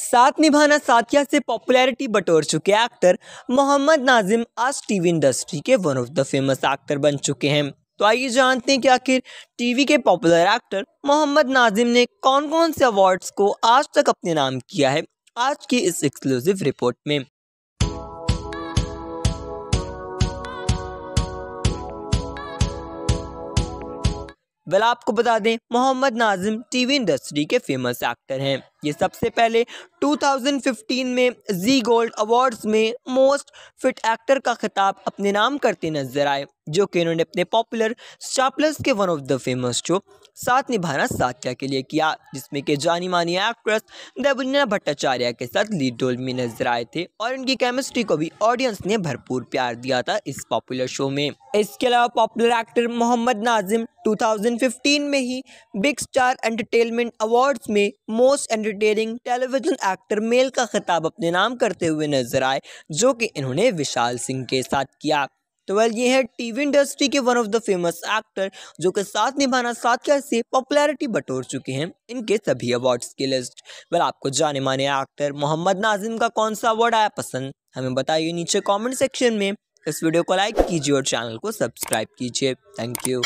साथ निभाना साथिया से पॉपुलैरिटी बटोर चुके एक्टर मोहम्मद नाजिम आज टीवी इंडस्ट्री के one of the famous actor बन चुके हैं तो आइए जानते हैं कि आखिर टीवी के पॉपुलर एक्टर मोहम्मद नाजिम ने कौन कौन से अवार्ड्स को आज तक अपने नाम किया है आज की इस एक्सक्लूसिव रिपोर्ट में वेल आपको बता दें मोहम्मद नाजिम टीवी इंडस्ट्री के फेमस एक्टर हैं ये सबसे पहले 2015 में जी गोल्ड अवार्ड्स में मोस्ट फिट एक्टर का खिताब अपने नाम करते नजर आए जो कि इन्होंने अपने पॉपुलर स्टापलस के one of the famous show Saath Nibhaana साथ्या के लिए किया जिसमें के जानी मानी एक्ट्रेस देवलीना भट्टाचार्य के साथ लीड रोल में नजर आए थे और इनकी केमिस्ट्री को भी ऑडियंस ने भरपूर प्यार दिया था इस पॉपुलर शो में इसके अलावा पॉपुलर एक्टर मोहम्मद नाजिम 2015 में ही बिग स्टार एंटरटेनमेंट अवार्ड्स में most entertaining television actor male का खिताब अपने नाम करते हुए नजर आए जो कि इन्होंने विशाल सिंह के साथ किया तो वेल ये है टीवी इंडस्ट्री के one of the famous actor जो कि साथ निभाना साथ क्या से पॉपुलैरिटी बटोर चुके हैं इनके सभी अवार्ड्स की लिस्ट वेल आपको जाने माने एक्टर मोहम्मद नाजिम का कौन सा अवार्ड आया पसंद हमें बताइए नीचे कॉमेंट सेक्शन में इस वीडियो को लाइक कीजिए और चैनल को सब्सक्राइब कीजिए थैंक यू